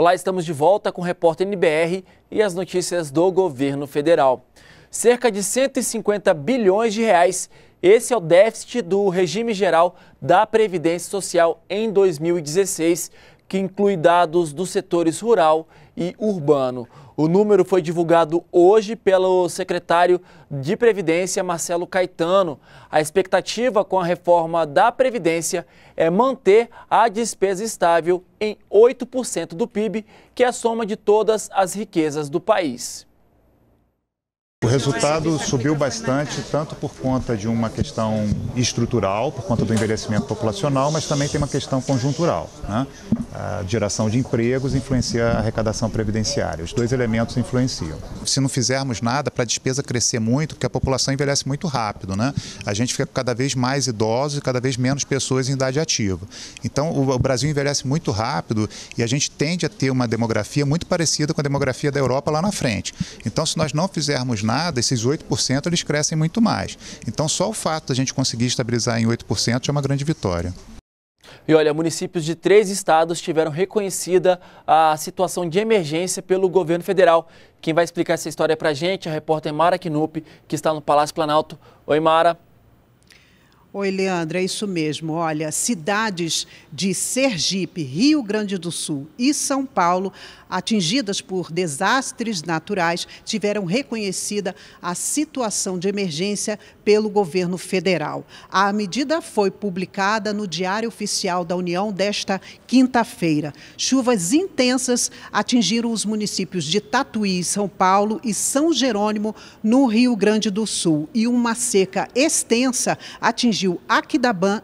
Olá, estamos de volta com o repórter NBR e as notícias do governo federal. Cerca de 150 bilhões de reais, esse é o déficit do regime geral da Previdência Social em 2016, que inclui dados dos setores rural e urbano. O número foi divulgado hoje pelo secretário de Previdência, Marcelo Caetano. A expectativa com a reforma da Previdência é manter a despesa estável em 8% do PIB, que é a soma de todas as riquezas do país. O resultado subiu bastante, tanto por conta de uma questão estrutural, por conta do envelhecimento populacional, mas também tem uma questão conjuntural. Né? A geração de empregos influencia a arrecadação previdenciária. Os dois elementos influenciam. Se não fizermos nada para a despesa crescer muito, porque a população envelhece muito rápido, né? a gente fica cada vez mais idosos e cada vez menos pessoas em idade ativa. Então, o Brasil envelhece muito rápido e a gente tende a ter uma demografia muito parecida com a demografia da Europa lá na frente. Então, se nós não fizermos nada, esses 8% eles crescem muito mais. Então, só o fato da gente conseguir estabilizar em 8% é uma grande vitória. E olha, municípios de três estados tiveram reconhecida a situação de emergência pelo governo federal. Quem vai explicar essa história para a gente é a repórter Mara Knup, que está no Palácio Planalto. Oi, Mara. Oi, Leandro, é isso mesmo. Olha, cidades de Sergipe, Rio Grande do Sul e São Paulo atingidas por desastres naturais tiveram reconhecida a situação de emergência pelo governo federal. A medida foi publicada no Diário Oficial da União desta quinta-feira. Chuvas intensas atingiram os municípios de Tatuí, São Paulo e São Jerônimo, no Rio Grande do Sul, e uma seca extensa atingiu Aquidabã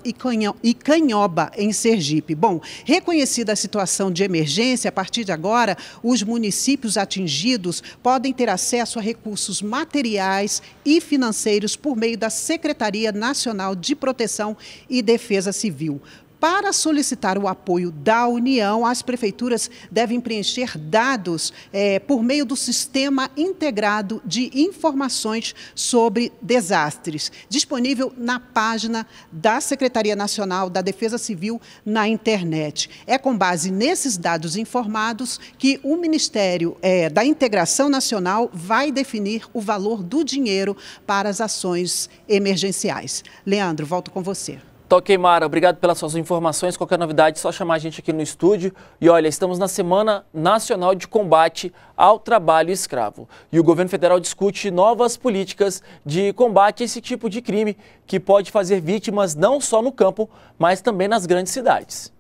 e Canhoba, em Sergipe. Bom, reconhecida a situação de emergência, a partir de agora, agora os municípios atingidos podem ter acesso a recursos materiais e financeiros por meio da Secretaria Nacional de Proteção e Defesa Civil. Para solicitar o apoio da União, as prefeituras devem preencher dados é, por meio do Sistema Integrado de Informações sobre Desastres, disponível na página da Secretaria Nacional da Defesa Civil na internet. É com base nesses dados informados que o Ministério é, da Integração Nacional vai definir o valor do dinheiro para as ações emergenciais. Leandro, volto com você. Toquei Mara. Obrigado pelas suas informações. Qualquer novidade, é só chamar a gente aqui no estúdio. E olha, estamos na Semana Nacional de Combate ao Trabalho Escravo. E o governo federal discute novas políticas de combate a esse tipo de crime que pode fazer vítimas não só no campo, mas também nas grandes cidades.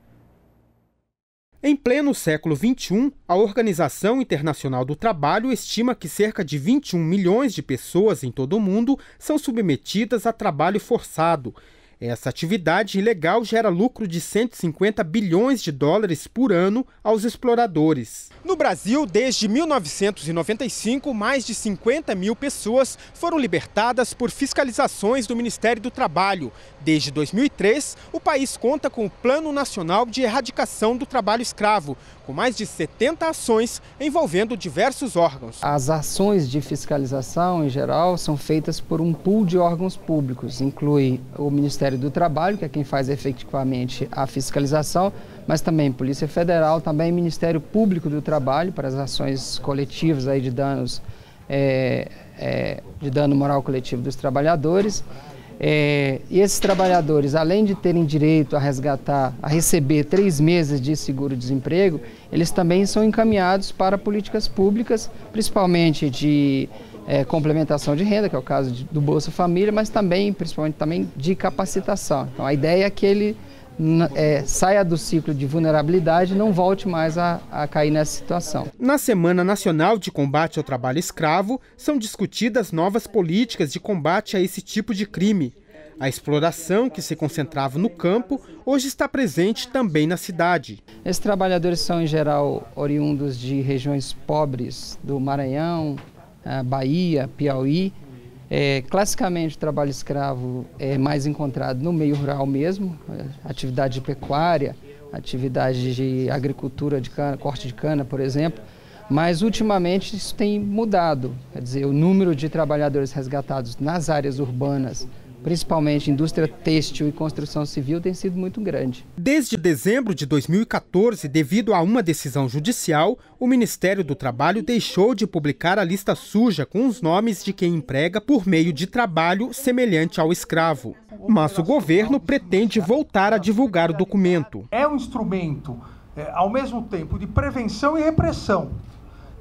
Em pleno século XXI, a Organização Internacional do Trabalho estima que cerca de 21 milhões de pessoas em todo o mundo são submetidas a trabalho forçado. Essa atividade ilegal gera lucro de 150 bilhões de dólares por ano aos exploradores. No Brasil, desde 1995, mais de 50 mil pessoas foram libertadas por fiscalizações do Ministério do Trabalho. Desde 2003, o país conta com o Plano Nacional de Erradicação do Trabalho Escravo, com mais de 70 ações envolvendo diversos órgãos. As ações de fiscalização, em geral, são feitas por um pool de órgãos públicos, inclui o Ministério Ministério do Trabalho, que é quem faz efetivamente a fiscalização, mas também Polícia Federal, também Ministério Público do Trabalho, para as ações coletivas aí de danos, é, é, de dano moral coletivo dos trabalhadores. É, e esses trabalhadores, além de terem direito a resgatar, a receber três meses de seguro-desemprego, eles também são encaminhados para políticas públicas, principalmente de é, complementação de renda, que é o caso de, do Bolsa Família, mas também, principalmente, também de capacitação. Então, a ideia é que ele é, saia do ciclo de vulnerabilidade e não volte mais a, a cair nessa situação. Na Semana Nacional de Combate ao Trabalho Escravo, são discutidas novas políticas de combate a esse tipo de crime. A exploração, que se concentrava no campo, hoje está presente também na cidade. Esses trabalhadores são, em geral, oriundos de regiões pobres do Maranhão, Bahia, Piauí. É, classicamente, o trabalho escravo é mais encontrado no meio rural mesmo, é, atividade de pecuária, atividade de agricultura de cana, corte de cana, por exemplo. Mas ultimamente isso tem mudado, quer dizer, o número de trabalhadores resgatados nas áreas urbanas principalmente indústria têxtil e construção civil, tem sido muito grande. Desde dezembro de 2014, devido a uma decisão judicial, o Ministério do Trabalho deixou de publicar a lista suja com os nomes de quem emprega por meio de trabalho semelhante ao escravo. Mas o governo pretende voltar a divulgar o documento. É um instrumento, é, ao mesmo tempo, de prevenção e repressão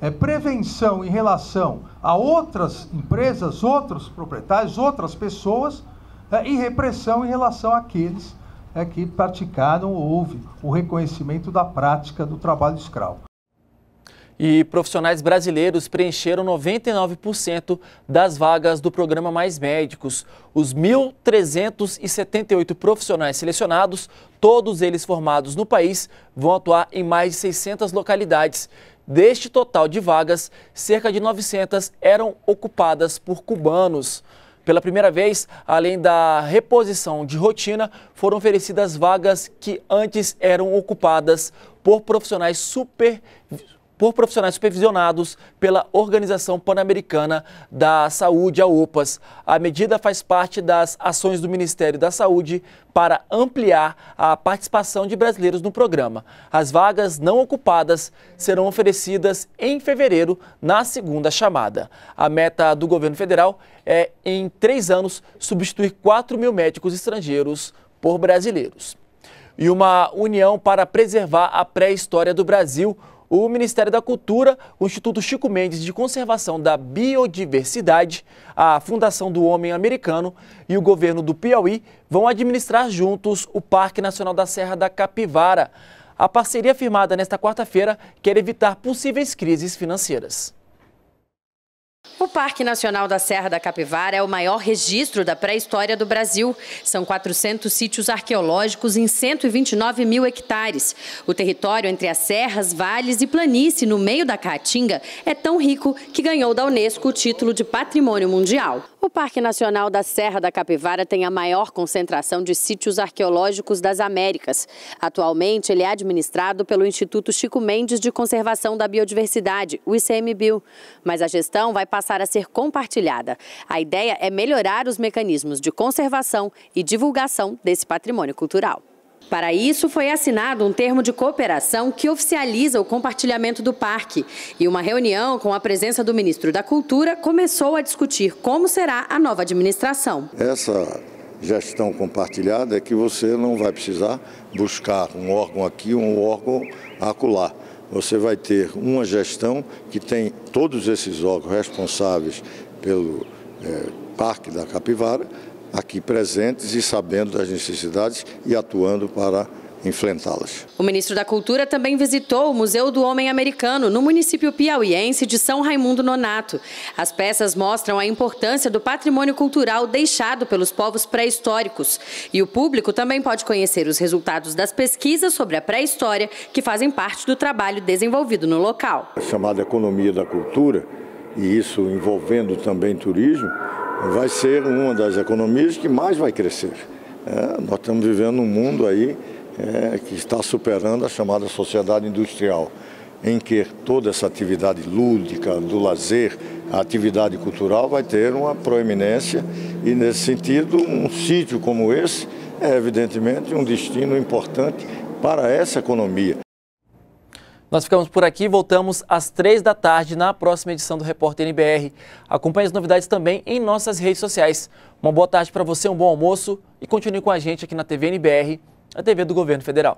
é, prevenção em relação a outras empresas, outros proprietários, outras pessoas é, e repressão em relação àqueles é, que praticaram ou houve o reconhecimento da prática do trabalho escravo. E profissionais brasileiros preencheram 99% das vagas do programa Mais Médicos. Os 1.378 profissionais selecionados, todos eles formados no país, vão atuar em mais de 600 localidades. Deste total de vagas, cerca de 900 eram ocupadas por cubanos. Pela primeira vez, além da reposição de rotina, foram oferecidas vagas que antes eram ocupadas por profissionais super por profissionais supervisionados pela Organização Pan-Americana da Saúde, a OPAS. A medida faz parte das ações do Ministério da Saúde para ampliar a participação de brasileiros no programa. As vagas não ocupadas serão oferecidas em fevereiro, na segunda chamada. A meta do governo federal é, em três anos, substituir 4 mil médicos estrangeiros por brasileiros. E uma união para preservar a pré-história do Brasil o Ministério da Cultura, o Instituto Chico Mendes de Conservação da Biodiversidade, a Fundação do Homem Americano e o governo do Piauí vão administrar juntos o Parque Nacional da Serra da Capivara. A parceria firmada nesta quarta-feira quer evitar possíveis crises financeiras. O Parque Nacional da Serra da Capivara é o maior registro da pré-história do Brasil. São 400 sítios arqueológicos em 129 mil hectares. O território entre as serras, vales e planície no meio da Caatinga é tão rico que ganhou da Unesco o título de Patrimônio Mundial. O Parque Nacional da Serra da Capivara tem a maior concentração de sítios arqueológicos das Américas. Atualmente, ele é administrado pelo Instituto Chico Mendes de Conservação da Biodiversidade, o ICMBio. Mas a gestão vai passar a ser compartilhada. A ideia é melhorar os mecanismos de conservação e divulgação desse patrimônio cultural. Para isso, foi assinado um termo de cooperação que oficializa o compartilhamento do parque. E uma reunião com a presença do ministro da Cultura começou a discutir como será a nova administração. Essa gestão compartilhada é que você não vai precisar buscar um órgão aqui, um órgão acolá você vai ter uma gestão que tem todos esses órgãos responsáveis pelo é, Parque da Capivara aqui presentes e sabendo das necessidades e atuando para enfrentá-las. O ministro da Cultura também visitou o Museu do Homem Americano, no município piauiense de São Raimundo Nonato. As peças mostram a importância do patrimônio cultural deixado pelos povos pré-históricos. E o público também pode conhecer os resultados das pesquisas sobre a pré-história, que fazem parte do trabalho desenvolvido no local. A chamada economia da cultura, e isso envolvendo também turismo, vai ser uma das economias que mais vai crescer. É, nós estamos vivendo um mundo aí é, que está superando a chamada sociedade industrial, em que toda essa atividade lúdica, do lazer, a atividade cultural vai ter uma proeminência e, nesse sentido, um sítio como esse é, evidentemente, um destino importante para essa economia, nós ficamos por aqui, voltamos às três da tarde na próxima edição do Repórter NBR. Acompanhe as novidades também em nossas redes sociais. Uma boa tarde para você, um bom almoço e continue com a gente aqui na TV NBR, a TV do Governo Federal.